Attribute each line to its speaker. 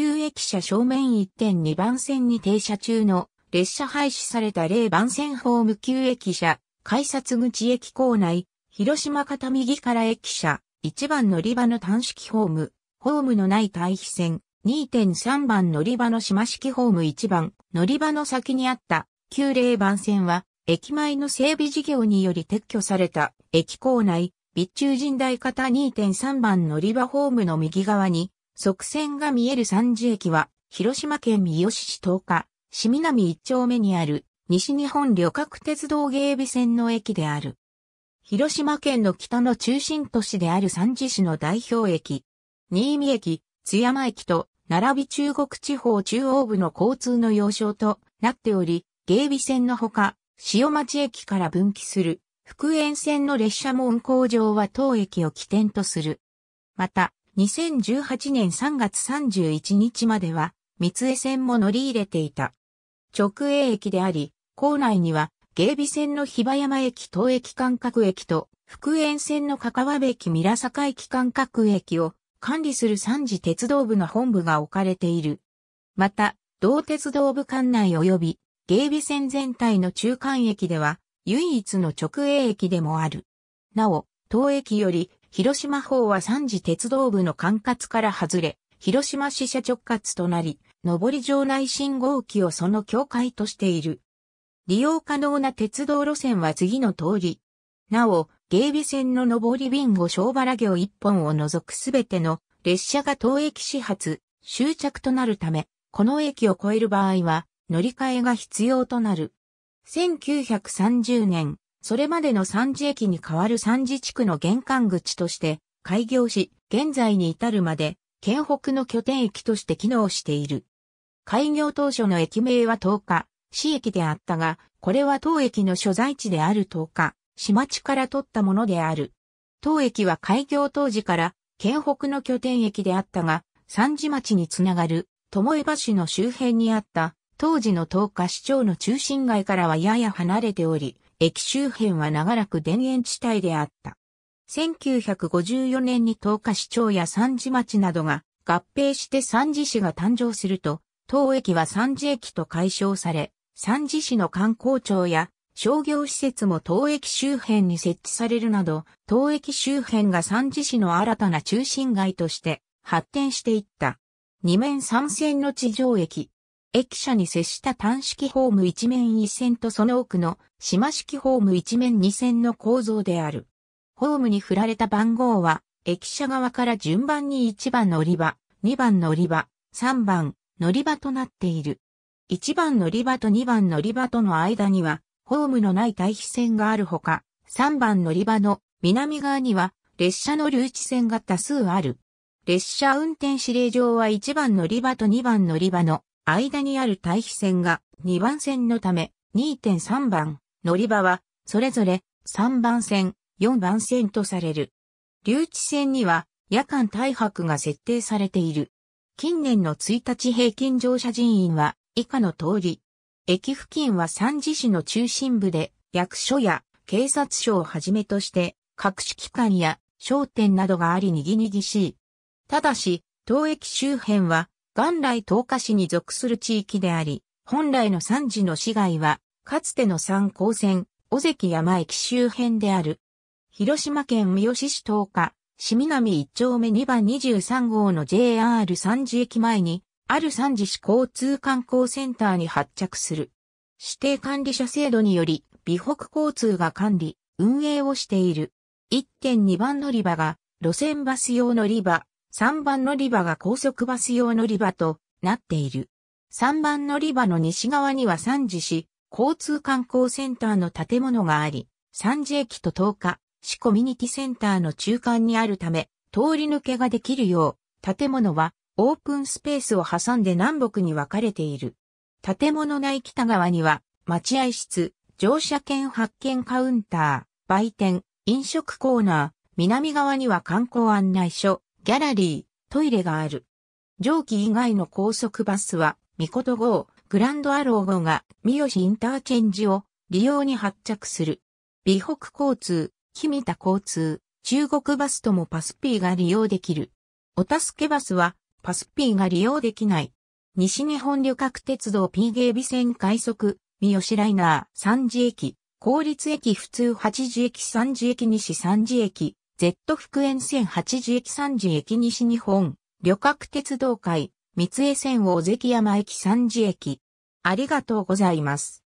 Speaker 1: 旧駅舎正面1.2番線に停車中の列車廃止された0番線ホーム旧駅舎、改札口駅構内、広島方右から駅舎、1番乗り場の短式ホーム、ホームのない対比線、2.3番乗り場の島式ホーム1番、乗り場の先にあった旧0番線は、駅前の整備事業により撤去された駅構内、備中人大方2.3番乗り場ホームの右側に、側線が見える三次駅は、広島県三好市東下、市南一丁目にある、西日本旅客鉄道芸備線の駅である。広島県の北の中心都市である三次市の代表駅、新見駅、津山駅と、並び中国地方中央部の交通の要衝となっており、芸備線のほか、塩町駅から分岐する、福塩線の列車も運行場は当駅を起点とする。また、2018年3月31日までは、三重線も乗り入れていた。直営駅であり、構内には、芸備線の日婆山駅東駅間隔駅と、福塩線の関わ部駅三坂駅間隔駅を管理する三次鉄道部の本部が置かれている。また、同鉄道部管内及び、芸備線全体の中間駅では、唯一の直営駅でもある。なお、当駅より広島法は三次鉄道部の管轄から外れ、広島支社直轄となり、上り場内信号機をその境界としている。利用可能な鉄道路線は次の通り。なお、芸備線の上り便後小原行一本を除くすべての列車が当駅始発、終着となるため、この駅を超える場合は乗り換えが必要となる。1930年、それまでの三次駅に代わる三次地区の玄関口として開業し、現在に至るまで、県北の拠点駅として機能している。開業当初の駅名は10日、市駅であったが、これは当駅の所在地である10日、市町から取ったものである。当駅は開業当時から、県北の拠点駅であったが、三次町につながる、江橋の周辺にあった、当時の十日市町の中心街からはやや離れており、駅周辺は長らく田園地帯であった。1954年に東下市長や三次町などが合併して三次市が誕生すると、当駅は三次駅と解消され、三次市の観光庁や商業施設も当駅周辺に設置されるなど、当駅周辺が三次市の新たな中心街として発展していった。二面三線の地上駅、駅舎に接した単式ホーム一面一線とその奥の島式ホーム一面二線の構造である。ホームに振られた番号は、駅舎側から順番に1番乗り場、2番乗り場、3番乗り場となっている。1番乗り場と2番乗り場との間には、ホームのない対比線があるほか、3番乗り場の南側には、列車の留置線が多数ある。列車運転指令上は1番乗り場と2番乗り場の間にある対比線が2番線のため、2.3番乗り場は、それぞれ3番線、4番線とされる。留置線には夜間対泊が設定されている。近年の1日平均乗車人員は以下の通り。駅付近は三次市の中心部で役所や警察署をはじめとして各種機関や商店などがありにぎにぎしい。ただし、当駅周辺は元来東下市に属する地域であり、本来の三次の市街は、かつての三高線、尾関山駅周辺である。広島県三好市東下、市南一丁目2番23号の JR 三次駅前に、ある三次市交通観光センターに発着する。指定管理者制度により、美北交通が管理、運営をしている。1.2番乗り場が、路線バス用乗り場、3番乗り場が高速バス用乗り場となっている。3番乗り場の西側には三次市交通観光センターの建物があり、三次駅と東日市コミュニティセンターの中間にあるため、通り抜けができるよう、建物はオープンスペースを挟んで南北に分かれている。建物内北側には、待合室、乗車券発券カウンター、売店、飲食コーナー、南側には観光案内所、ギャラリー、トイレがある。上記以外の高速バスは、ミコト号、グランドアロー号が三好インターチェンジを利用に発着する。美北交通、君田交通、中国バスともパス P が利用できる。お助けバスはパス P が利用できない。西日本旅客鉄道 P 芸備線快速、三好ライナー、三次駅、公立駅普通8次駅3次駅西3次駅、Z 福園線8時駅3時駅西日本、旅客鉄道会、三重線大関山駅3時駅。ありがとうございます。